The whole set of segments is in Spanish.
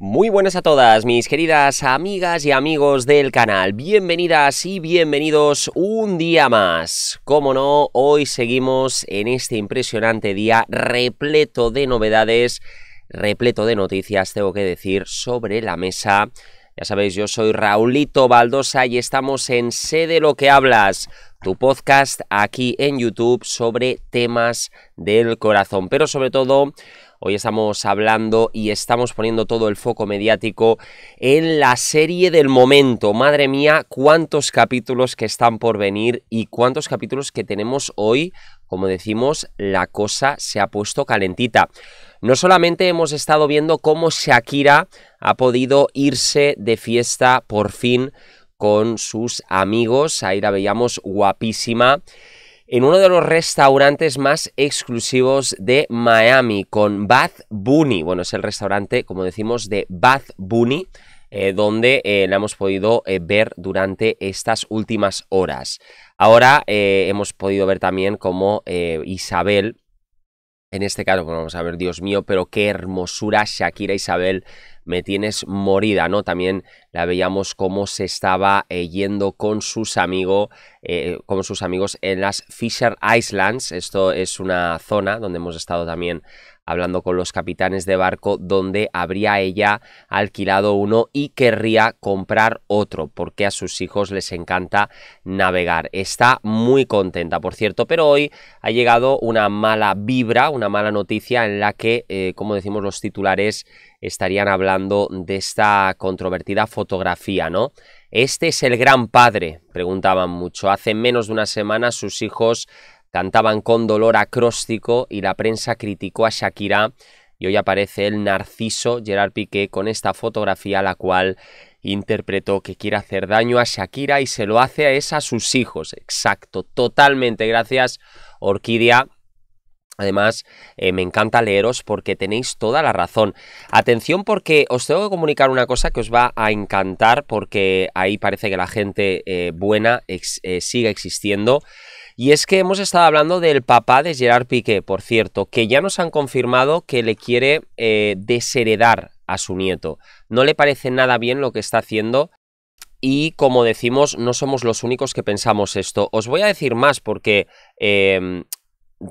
Muy buenas a todas mis queridas amigas y amigos del canal, bienvenidas y bienvenidos un día más. Como no, hoy seguimos en este impresionante día repleto de novedades, repleto de noticias, tengo que decir, sobre la mesa. Ya sabéis, yo soy Raulito Baldosa y estamos en Sé de lo que hablas, tu podcast aquí en YouTube sobre temas del corazón, pero sobre todo Hoy estamos hablando y estamos poniendo todo el foco mediático en la serie del momento. Madre mía, cuántos capítulos que están por venir y cuántos capítulos que tenemos hoy. Como decimos, la cosa se ha puesto calentita. No solamente hemos estado viendo cómo Shakira ha podido irse de fiesta por fin con sus amigos. Ahí la veíamos guapísima en uno de los restaurantes más exclusivos de Miami, con Bath Bunny. Bueno, es el restaurante, como decimos, de Bath Bunny. Eh, donde eh, la hemos podido eh, ver durante estas últimas horas. Ahora hemos podido ver también cómo Isabel en este caso, pues vamos a ver, Dios mío, pero qué hermosura Shakira Isabel, me tienes morida, ¿no? También la veíamos cómo se estaba eh, yendo con sus amigos, eh, con sus amigos en las Fisher Islands. Esto es una zona donde hemos estado también hablando con los capitanes de barco, donde habría ella alquilado uno y querría comprar otro, porque a sus hijos les encanta navegar. Está muy contenta, por cierto, pero hoy ha llegado una mala vibra, una mala noticia en la que, eh, como decimos los titulares, estarían hablando de esta controvertida fotografía, ¿no? Este es el gran padre, preguntaban mucho. Hace menos de una semana sus hijos cantaban con dolor acróstico y la prensa criticó a Shakira y hoy aparece el narciso Gerard Piqué con esta fotografía la cual interpretó que quiere hacer daño a Shakira y se lo hace a esa a sus hijos. Exacto, totalmente. Gracias, Orquídea. Además, eh, me encanta leeros porque tenéis toda la razón. Atención porque os tengo que comunicar una cosa que os va a encantar porque ahí parece que la gente eh, buena eh, sigue existiendo. Y es que hemos estado hablando del papá de Gerard Piqué, por cierto, que ya nos han confirmado que le quiere eh, desheredar a su nieto. No le parece nada bien lo que está haciendo y como decimos, no somos los únicos que pensamos esto. Os voy a decir más porque em,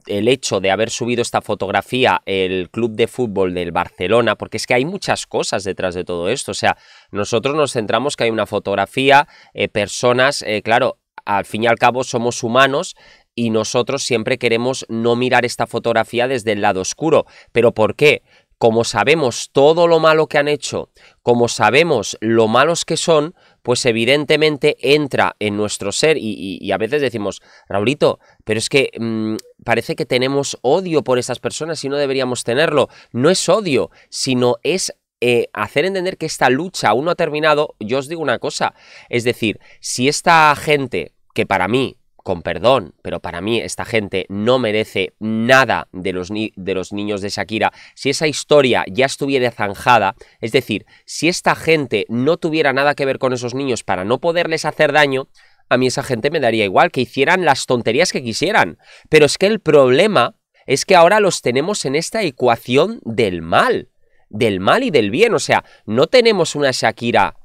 el hecho de haber subido esta fotografía el club de fútbol del Barcelona, porque es que hay muchas cosas detrás de todo esto. O sea, nosotros nos centramos que hay una fotografía, eh, personas, eh, claro, al fin y al cabo somos humanos y nosotros siempre queremos no mirar esta fotografía desde el lado oscuro. ¿Pero por qué? Como sabemos todo lo malo que han hecho, como sabemos lo malos que son, pues evidentemente entra en nuestro ser y, a veces decimos, Raulito, pero es que mm, parece que tenemos odio por esas personas y no deberíamos tenerlo. No es odio, sino es eh, hacer entender que esta lucha aún no ha terminado. Yo os digo una cosa, es decir, si esta gente que para mí, con perdón, pero para mí esta gente no merece nada de los, de los niños de Shakira, si esa historia ya estuviera zanjada, es decir, si esta gente no tuviera nada que ver con esos niños para no poderles hacer daño, a mí esa gente me daría igual, que hicieran las tonterías que quisieran. Pero es que el problema es que ahora los tenemos en esta ecuación del mal, del mal y del bien. O sea, no tenemos una Shakira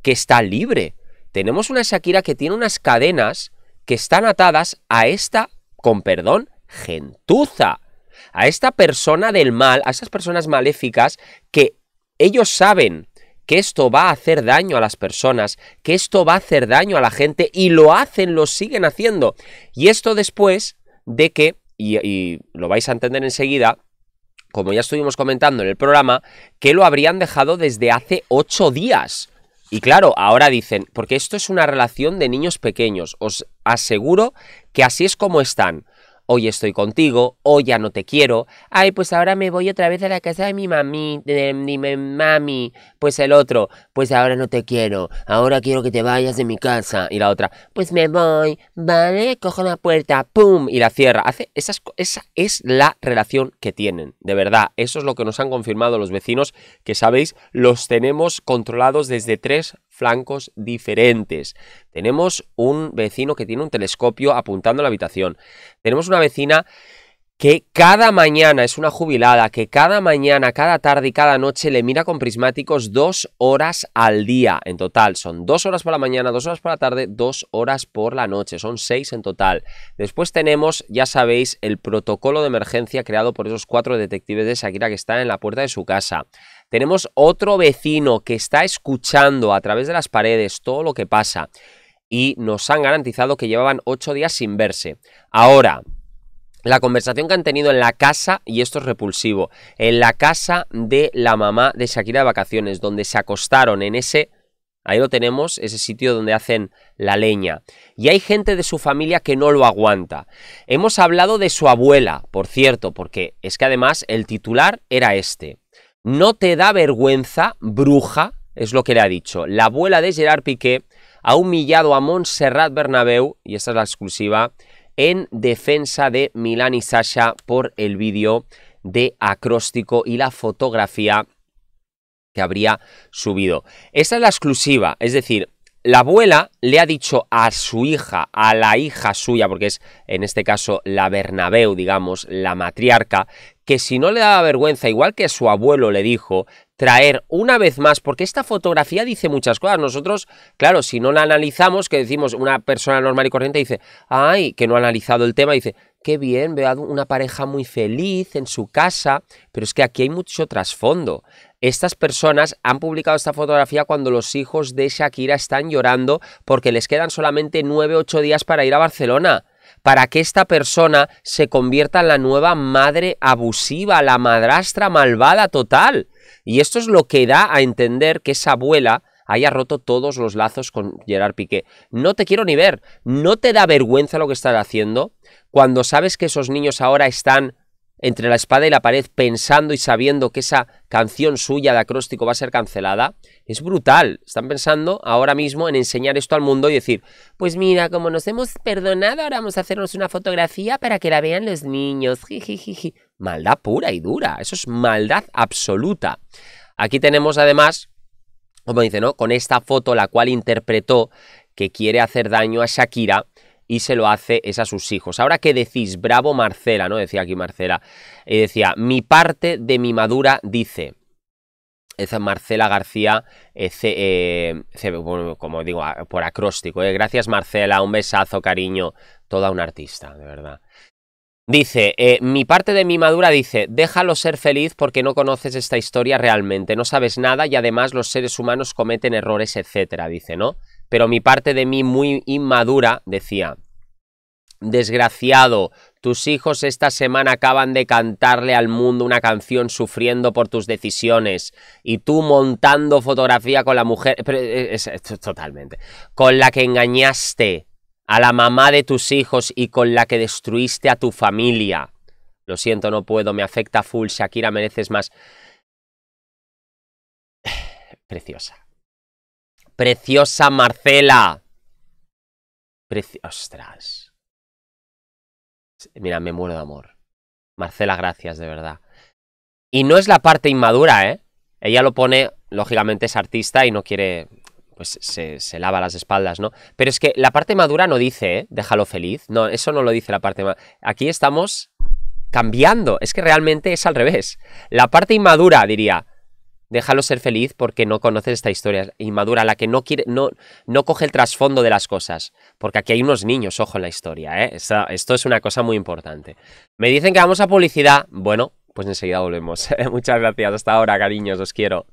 que está libre tenemos una Shakira que tiene unas cadenas que están atadas a esta, con perdón, gentuza, a esta persona del mal, a esas personas maléficas que ellos saben que esto va a hacer daño a las personas, que esto va a hacer daño a la gente y lo hacen, lo siguen haciendo. Y esto después de que, y, lo vais a entender enseguida, como ya estuvimos comentando en el programa, que lo habrían dejado desde hace ocho días. Y claro, ahora dicen, porque esto es una relación de niños pequeños, os aseguro que así es como están hoy estoy contigo, hoy ya no te quiero, ay, pues ahora me voy otra vez a la casa de mi mami, de, mi mami, pues el otro, pues ahora no te quiero, ahora quiero que te vayas de mi casa, y la otra, pues me voy, vale, cojo la puerta, pum, y la cierra, hace, esa es la relación que tienen, de verdad, eso es lo que nos han confirmado los vecinos, que sabéis, los tenemos controlados desde tres blancos diferentes. Tenemos un vecino que tiene un telescopio apuntando a la habitación. Tenemos una vecina que cada mañana es una jubilada, que cada mañana, cada tarde y cada noche le mira con prismáticos dos horas al día. En total, son dos horas por la mañana, dos horas por la tarde, dos horas por la noche. Son seis en total. Después tenemos, ya sabéis, el protocolo de emergencia creado por esos cuatro detectives de Shakira que están en la puerta de su casa. Tenemos otro vecino que está escuchando a través de las paredes todo lo que pasa y nos han garantizado que llevaban ocho días sin verse. Ahora, la conversación que han tenido en la casa, y esto es repulsivo, en la casa de la mamá de Shakira de vacaciones, donde se acostaron en ese... Ahí lo tenemos, ese sitio donde hacen la leña. Y hay gente de su familia que no lo aguanta. Hemos hablado de su abuela, por cierto, porque es que además el titular era este. No te da vergüenza, bruja, es lo que le ha dicho. La abuela de Gerard Piqué ha humillado a Montserrat Bernabeu, y esta es la exclusiva, en defensa de Milán y Sasha por el vídeo de acróstico y la fotografía que habría subido. Esta es la exclusiva, es decir, la abuela le ha dicho a su hija, a la hija suya, porque es en este caso la Bernabeu, digamos, la matriarca, que si no le daba vergüenza, igual que su abuelo le dijo, traer una vez más, porque esta fotografía dice muchas cosas. Nosotros, claro, si no la analizamos, que decimos una persona normal y corriente dice, ay, que no ha analizado el tema, dice, qué bien, veo una pareja muy feliz en su casa, pero es que aquí hay mucho trasfondo. Estas personas han publicado esta fotografía cuando los hijos de Shakira están llorando porque les quedan solamente 9-8 días para ir a Barcelona para que esta persona se convierta en la nueva madre abusiva, la madrastra malvada total. Y esto es lo que da a entender que esa abuela haya roto todos los lazos con Gerard Piqué. No te quiero ni ver. ¿No te da vergüenza lo que estás haciendo? Cuando sabes que esos niños ahora están entre la espada y la pared pensando y sabiendo que esa canción suya de acróstico va a ser cancelada, es brutal. Están pensando ahora mismo en enseñar esto al mundo y decir, pues mira, como nos hemos perdonado, ahora vamos a hacernos una fotografía para que la vean los niños. Maldad pura y dura, eso es maldad absoluta. Aquí tenemos además, como dice, ¿no? Con esta foto la cual interpretó que quiere hacer daño a Shakira, y se lo hace es a sus hijos. Ahora que decís, bravo Marcela, ¿no? Decía aquí Marcela, y eh, decía, mi parte de mi madura dice, esa Marcela García, eh, eh, como digo, por acróstico. Gracias Marcela, un besazo, cariño. Toda una artista, de verdad. Dice, mi parte de mi madura dice, déjalo ser feliz porque no conoces esta historia realmente, no sabes nada y además los seres humanos cometen errores, etcétera, dice, ¿no? pero mi parte de mí muy inmadura decía, desgraciado, tus hijos esta semana acaban de cantarle al mundo una canción sufriendo por tus decisiones y tú montando fotografía con la mujer, eh, eh, totalmente, con la que engañaste a la mamá de tus hijos y con la que destruiste a tu familia. Lo siento, no puedo, me afecta full, Shakira, mereces más. Preciosa. Preciosa Marcela. preciosas. Ostras. Mira, me muero de amor. Marcela, gracias, de verdad. Y no es la parte inmadura, ¿eh? Ella lo pone, lógicamente es artista y no quiere, pues se, lava las espaldas, ¿no? Pero es que la parte madura no dice, ¿eh? Déjalo feliz. No, eso no lo dice la parte Aquí estamos cambiando. Es que realmente es al revés. La parte inmadura diría, déjalo ser feliz porque no conoces esta historia inmadura, la que no quiere, no, no coge el trasfondo de las cosas, porque aquí hay unos niños, ojo en la historia, ¿eh? esto, esto es una cosa muy importante. Me dicen que vamos a publicidad, bueno, pues enseguida volvemos. Muchas gracias, hasta ahora, cariños, os quiero.